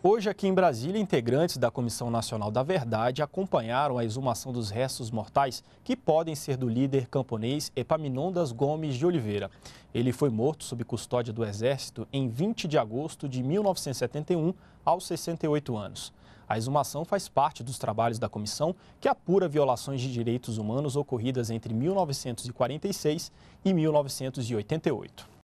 Hoje, aqui em Brasília, integrantes da Comissão Nacional da Verdade acompanharam a exumação dos restos mortais que podem ser do líder camponês Epaminondas Gomes de Oliveira. Ele foi morto sob custódia do Exército em 20 de agosto de 1971, aos 68 anos. A exumação faz parte dos trabalhos da comissão que apura violações de direitos humanos ocorridas entre 1946 e 1988.